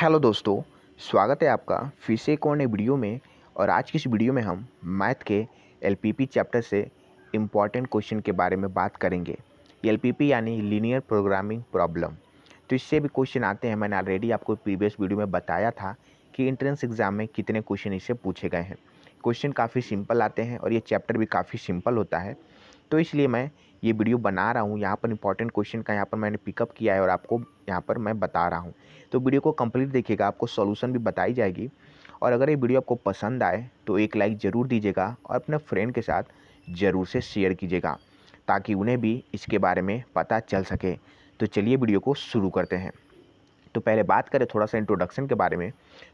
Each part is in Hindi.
हेलो दोस्तों स्वागत है आपका फिर से एक और नए वीडियो में और आज की इस वीडियो में हम मैथ के एलपीपी चैप्टर से इम्पॉर्टेंट क्वेश्चन के बारे में बात करेंगे एलपीपी यानी लीनियर प्रोग्रामिंग प्रॉब्लम तो इससे भी क्वेश्चन आते हैं मैंने ऑलरेडी आपको प्रीवियस वीडियो में बताया था कि इंट्रेंस एग्ज़ाम में कितने क्वेश्चन इससे पूछे गए हैं क्वेश्चन काफ़ी सिंपल आते हैं और ये चैप्टर भी काफ़ी सिंपल होता है तो इसलिए मैं ये वीडियो बना रहा हूँ यहाँ पर इंपॉर्टेंट क्वेश्चन का यहाँ पर मैंने पिकअप किया है और आपको यहाँ पर मैं बता रहा हूँ तो वीडियो को कंप्लीट देखिएगा आपको सोल्यूशन भी बताई जाएगी और अगर ये वीडियो आपको पसंद आए तो एक लाइक ज़रूर दीजिएगा और अपने फ्रेंड के साथ ज़रूर से शेयर कीजिएगा ताकि उन्हें भी इसके बारे में पता चल सके तो चलिए वीडियो को शुरू करते हैं तो पहले बात करें थोड़ा सा इंट्रोडक्शन के बारे में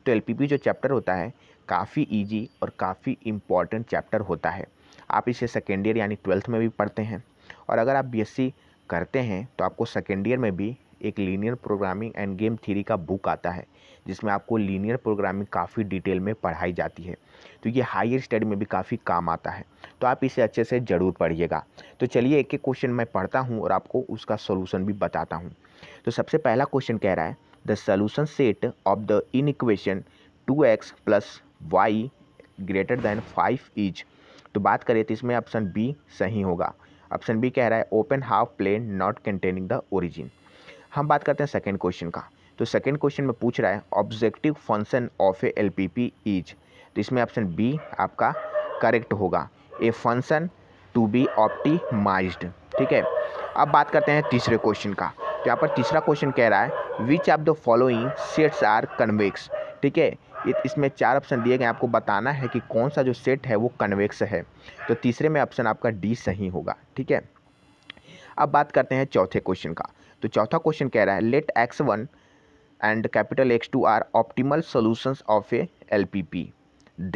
तो एलपीपी जो चैप्टर होता है काफ़ी इजी और काफ़ी इम्पॉर्टेंट चैप्टर होता है आप इसे सेकेंड ईयर यानी ट्वेल्थ में भी पढ़ते हैं और अगर आप बीएससी करते हैं तो आपको सेकेंड ईयर में भी एक linear programming and game theory का बुक आता है जिसमें आपको लीनियर प्रोग्रामिंग काफ़ी डिटेल में पढ़ाई जाती है तो ये हायर स्टडी में भी काफ़ी काम आता है तो आप इसे अच्छे से ज़रूर पढ़िएगा तो चलिए एक एक क्वेश्चन मैं पढ़ता हूँ और आपको उसका सोलूसन भी बताता हूँ तो सबसे पहला क्वेश्चन कह रहा है the solution set of the inequation two x plus y greater than five is तो बात करें तो इसमें ऑप्शन बी सही होगा ऑप्शन बी कह रहा है open half plane not containing the origin हम बात करते हैं सेकेंड क्वेश्चन का तो सेकेंड क्वेश्चन में पूछ रहा है objective function of a L P P is तो इसमें ऑप्शन बी आपका करेक्ट होगा a function to be optimize ठीक है अब बात करते हैं तीसरे क्वेश्चन का तो यहाँ पर तीसरा क्वेश्चन कह रहा है which of the following sets are convex ठीक है इसमें चार ऑप्शन दिए गए हैं आपको बताना है कि कौन सा जो सेट है वो कन्वेक्स है तो तीसरे में ऑप्शन आपका डी सही होगा ठीक है अब बात करते हैं चौथे क्वेश्चन का तो चौथा क्वेश्चन कह रहा है let x one and capital X two are optimal solutions of a L P P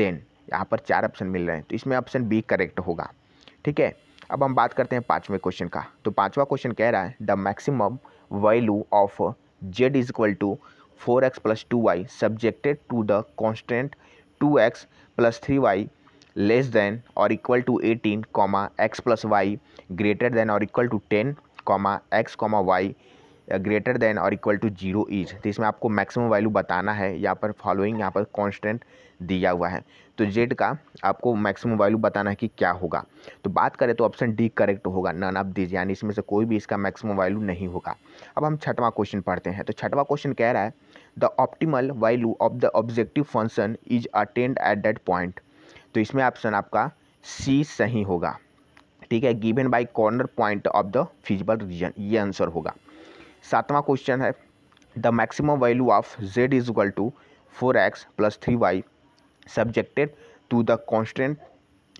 then यहाँ पर चार ऑप्शन मिल रहे हैं तो इसमें ऑप्शन बी करेक्ट होगा ठीक है अब हम बात करते हैं पाँचवें क्वेश्चन का तो पाँचवा क्वेश्चन कह रहा है the maximum value of Z is equal to four x plus two y subjected to the constant two x plus three y less than और equal to eighteen comma x plus y greater than और equal to ten comma x comma y greater than और इक्वल टू जीरो ईज तो इसमें आपको मैक्सिमम वैल्यू बताना है यहाँ पर फॉलोइंग यहाँ पर कॉन्स्टेंट दिया हुआ है तो जेड का आपको मैक्सिमम वैल्यू बताना है कि क्या होगा तो बात करें तो ऑप्शन डी करेक्ट होगा नन ऑफ दिस यानी इसमें से कोई भी इसका मैक्सिमम वैल्यू नहीं होगा अब हम छठवां क्वेश्चन पढ़ते हैं तो छठवां क्वेश्चन कह रहा है the optimal value of the objective function is attend at that point तो इसमें ऑप्शन आपका सी सही होगा ठीक है given by corner point of the feasible region ये आंसर होगा सातवां क्वेश्चन है the maximum value of Z is equal to four x plus three y subjected to the constant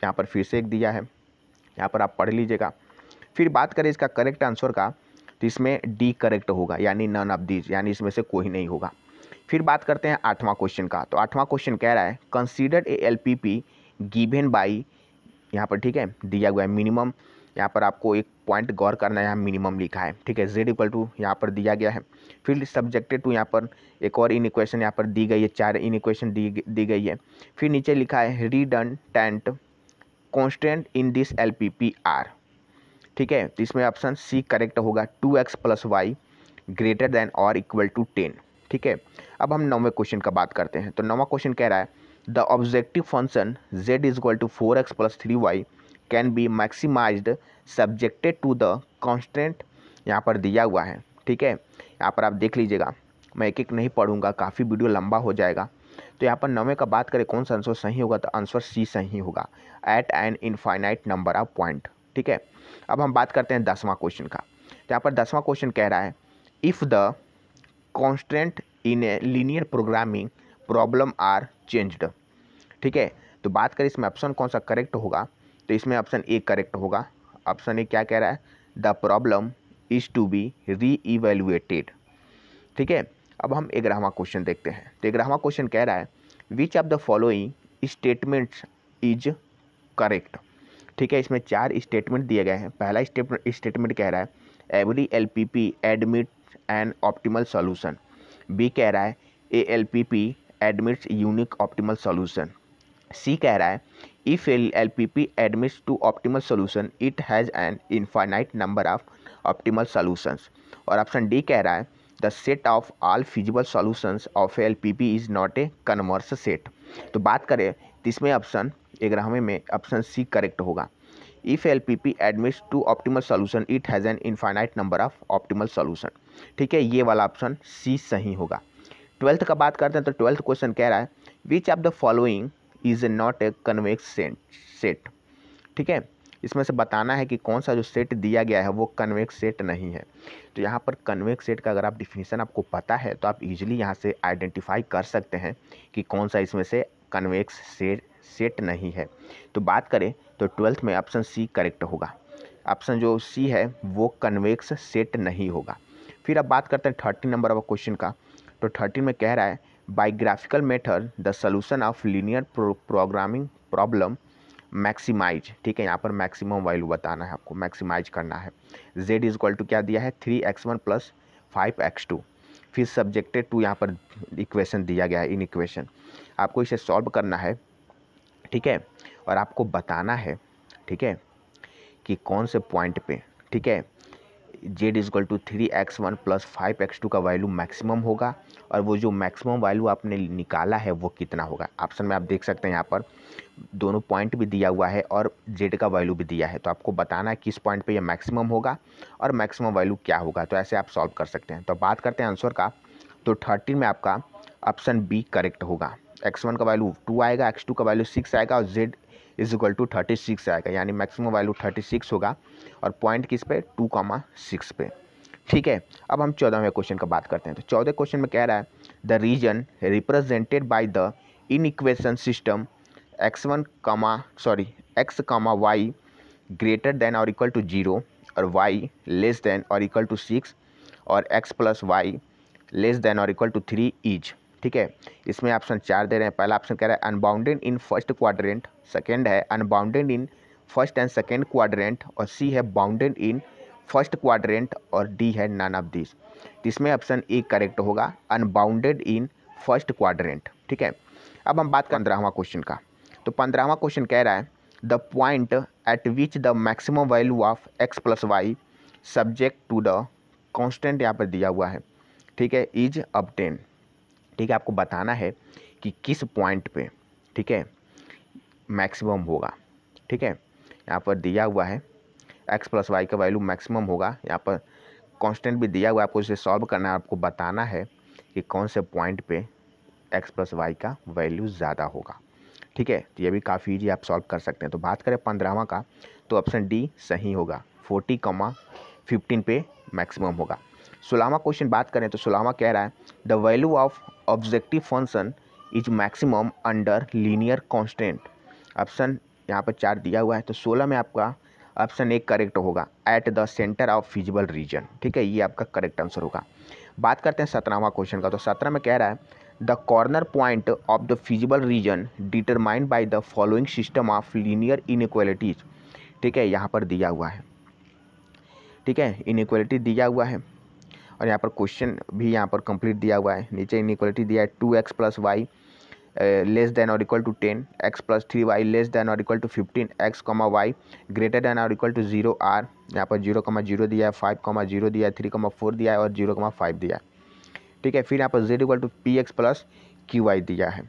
यहाँ पर फिर से एक दिया है यहाँ पर आप पढ़ लीजिएगा फिर बात करें इसका करेक्ट आंसर का तो इसमें डी करेक्ट होगा यानी नन ऑफ दीज यानी इसमें से कोई नहीं होगा फिर बात करते हैं आठवां क्वेश्चन का तो आठवां क्वेश्चन कह रहा है consider a L P P given by यहाँ पर ठीक है दिया हुआ है मिनिमम यहाँ पर आपको एक पॉइंट गौर करना है यहाँ मिनिमम लिखा है ठीक है जेड इक्वल टू यहाँ पर दिया गया है फिर सब्जेक्टेड टू यहाँ पर एक और इन इक्वेशन यहाँ पर दी गई है चार इन इक्वेशन दी दी गई है फिर नीचे लिखा है redundant constant in this L P P are ठीक है तो इसमें ऑप्शन सी करेक्ट होगा two x plus y greater than और इक्वल टू टेन ठीक है अब हम नौवें क्वेश्चन का बात करते हैं तो नौवा क्वेश्चन कह रहा है the objective function Z is equal to four x plus three y can be maximize subjected to the constant यहाँ पर दिया हुआ है ठीक है यहाँ पर आप देख लीजिएगा मैं एक एक नहीं पढ़ूंगा काफ़ी वीडियो लंबा हो जाएगा तो यहाँ पर नौवें का बात करें कौन सा आंसर सही होगा तो आंसर सी सही होगा at an infinite number of point ठीक है अब हम बात करते हैं दसवां क्वेश्चन का तो यहाँ पर दसवां क्वेश्चन कह रहा है if the constant in a linear programming problem are changed ठीक है तो बात करें इसमें ऑप्शन कौन सा करेक्ट होगा तो इसमें ऑप्शन ए करेक्ट होगा ऑप्शन ए क्या कह रहा है the problem is to be re evaluated ठीक है अब हम ग्रहवा क्वेश्चन देखते हैं तो ग्रहवा क्वेश्चन कह रहा है which of the following statements is correct ठीक है इसमें चार स्टेटमेंट दिए गए हैं पहला स्टेटमेंट कह रहा है every L P P admit and optimal solution B कह रहा है a L P P admits unique optimal solution C कह रहा है if L P P admits two optimal solution it has an infinite number of optimal solutions और ऑप्शन डी कह रहा है the set of all feasible solutions of L P P is not a converse set तो बात करें तो इसमें ऑप्शन ग्यारहवें में ऑप्शन सी करेक्ट होगा if L P P admits two optimal solution it has an infinite number of optimal solution ठीक है ये वाला ऑप्शन सी सही होगा ट्वेल्थ का बात करते हैं तो ट्वेल्थ क्वेश्चन कह रहा है which of the following is not a convex set set ठीक है इसमें से बताना है कि कौन सा जो सेट दिया गया है वो कन्वेक्स सेट नहीं है तो यहाँ पर कन्वेक्स सेट का अगर आप डिफिनीसन आपको पता है तो आप इजीली यहाँ से आइडेंटिफाई कर सकते हैं कि कौन सा इसमें से कन्वेक्स सेट सेट नहीं है तो बात करें तो ट्वेल्थ में ऑप्शन सी करेक्ट होगा ऑप्शन जो सी है वो कन्वेक्स सेट नहीं होगा फिर अब बात करते हैं थर्टीन नंबर ऑफ क्वेश्चन का तो थर्टीन में कह रहा है by graphical method the solution of linear programming problem maximize ठीक है यहाँ पर मैक्सिमम वैल्यू बताना है आपको मैक्सिमाइज करना है जेड इज इक्वल टू क्या दिया है three x one plus five x two फिर सब्जेक्टेड टू यहाँ पर इक्वेशन दिया गया है इन इक्वेशन आपको इसे सॉल्व करना है ठीक है और आपको बताना है ठीक है कि कौन से पॉइंट पे ठीक है Z is equal to three x one plus five x two का वैल्यू मैक्सिमम होगा और वो जो मैक्सिमम वैल्यू आपने निकाला है वो कितना होगा ऑप्शन में आप देख सकते हैं यहाँ पर दोनों पॉइंट भी दिया हुआ है और जेड का वैल्यू भी दिया है तो आपको बताना है किस पॉइंट पे ये मैक्सिमम होगा और मैक्सिमम वैल्यू क्या होगा तो ऐसे आप सॉल्व कर सकते हैं तो बात करते हैं आंसर का तो थर्टीन में आपका ऑप्शन बी करेक्ट होगा एक्स वन का वैल्यू टू आएगा एक्स टू का वैल्यू सिक्स आएगा और Z is equal to thirty six आएगा यानी मैक्सिमम वैल्यू थर्टी सिक्स होगा और पॉइंट किस पे टू कॉमा सिक्स पे ठीक है अब हम चौदहवें क्वेश्चन का बात करते हैं तो चौदह क्वेश्चन में कह रहा है the region represented by the inequation system x one comma sorry x comma y greater than और इक्वल टू जीरो और वाई लेस देन और इक्वल टू सिक्स और x plus y less than और इक्वल टू थ्री इज ठीक है इसमें ऑप्शन चार दे रहे हैं पहला ऑप्शन कह रहा है unbounded in first quadrant second है unbounded in first and second quadrant और सी है बाउंडेड इन फर्स्ट क्वाड्रेंट और डी है नन ऑफ दिस इसमें ऑप्शन ए करेक्ट होगा अनबाउंडेड इन फर्स्ट क्वाड्रेंट ठीक है अब हम बात करें पंद्रहवा क्वेश्चन का तो पंद्रहवा क्वेश्चन कह रहा है the point at which the maximum value of x plus y subject to the constant यहाँ पर दिया हुआ है ठीक है इज अपटेन ठीक है आपको बताना है कि किस पॉइंट पे ठीक है मैक्सिमम होगा ठीक है यहाँ पर दिया हुआ है एक्स प्लस वाई का वैल्यू मैक्सिमम होगा यहाँ पर कांस्टेंट भी दिया हुआ है आपको इसे सॉल्व करना है आपको बताना है कि कौन से पॉइंट पे एक्स प्लस वाई का वैल्यू ज़्यादा होगा ठीक है तो ये भी काफ़ी ईजी आप सॉल्व कर सकते हैं तो बात करें पंद्रहवा का तो ऑप्शन डी सही होगा फोर्टी कमा फिफ्टीन पे मैक्सिमम होगा सोलामा क्वेश्चन बात करें तो सोलामा कह रहा है the value of objective function is maximum under linear constant option यहाँ पर चार दिया हुआ है तो सोलह में आपका ऑप्शन एक करेक्ट होगा at the center of feasible region ठीक है ये आपका करेक्ट आंसर होगा बात करते हैं सत्रहवा क्वेश्चन का तो सत्रह में कह रहा है the corner point of the feasible region determined by the following system of linear inequalities ठीक है यहाँ पर दिया हुआ है ठीक है इनक्वालिटी दिया हुआ है और यहाँ पर क्वेश्चन भी यहाँ पर कंप्लीट दिया हुआ है नीचे इनिक्वलिटी दिया है two x plus y less than और equal to ten x plus three y less than और equal to fifteen x comma y greater than और इक्वल टू जीरो आर यहाँ पर जीरो कमा जीरो दिया है फाइव कॉमा जीरो दिया है थ्री कॉमा फोर दिया है और जीरो कमा फाइव दिया ठीक है फिर यहाँ पर Z equal to p x plus q y दिया है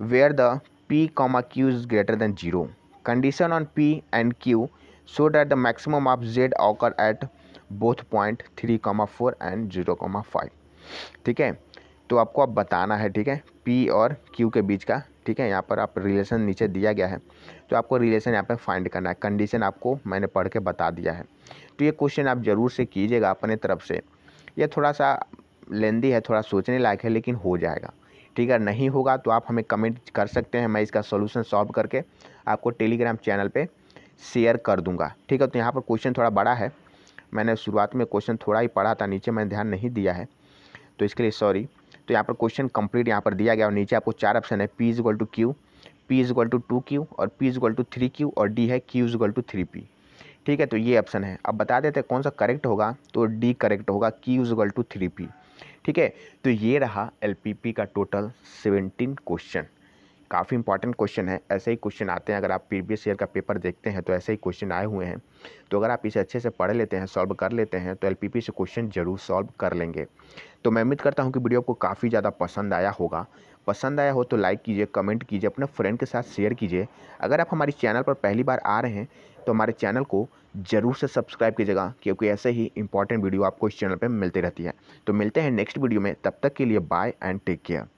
where the p comma q is greater than zero condition on p and q so that the maximum of Z occur at both point three comma four and zero comma five ठीक है तो आपको अब आप बताना है ठीक है पी और क्यू के बीच का ठीक है यहाँ पर आप रिलेशन नीचे दिया गया है तो आपको रिलेशन यहाँ पे फाइंड करना है कंडीशन आपको मैंने पढ़ के बता दिया है तो ये क्वेश्चन आप ज़रूर से कीजिएगा अपने तरफ से ये थोड़ा सा लेंदी है थोड़ा सोचने लायक है लेकिन हो जाएगा ठीक है नहीं होगा तो आप हमें कमेंट कर सकते हैं मैं इसका सोल्यूशन सॉल्व करके आपको टेलीग्राम चैनल पर शेयर कर दूँगा ठीक है तो यहाँ पर क्वेश्चन थोड़ा बड़ा है मैंने शुरुआत में क्वेश्चन थोड़ा ही पढ़ा था नीचे मैंने ध्यान नहीं दिया है तो इसके लिए सॉरी तो यहाँ पर क्वेश्चन कंप्लीट यहाँ पर दिया गया और नीचे आपको चार ऑप्शन है p is equal to q p is equal to two q और p is equal to three q और डी है q is equal to three p ठीक है तो ये ऑप्शन है अब बता देते हैं कौन सा करेक्ट होगा तो डी करेक्ट होगा q is equal to three p ठीक है तो ये रहा एल का टोटल सेवेंटीन क्वेश्चन काफ़ी इंपॉर्टेंट क्वेश्चन है ऐसे ही क्वेश्चन आते हैं अगर आप प्रीवियस ईयर का पेपर देखते हैं तो ऐसे ही क्वेश्चन आए हुए हैं तो अगर आप इसे अच्छे से पढ़ लेते हैं सॉल्व कर लेते हैं तो एल से क्वेश्चन जरूर सॉल्व कर लेंगे तो मैं उम्मीद करता हूँ कि वीडियो आपको काफ़ी ज़्यादा पसंद आया होगा पसंद आया हो तो लाइक कीजिए कमेंट कीजिए अपने फ्रेंड के साथ शेयर कीजिए अगर आप हमारे चैनल पर पहली बार आ रहे हैं तो हमारे चैनल को ज़रूर से सब्सक्राइब कीजिएगा क्योंकि ऐसे ही इंपॉर्टेंट वीडियो आपको इस चैनल पर मिलती रहती है तो मिलते हैं नेक्स्ट वीडियो में तब तक के लिए बाय एंड टेक केयर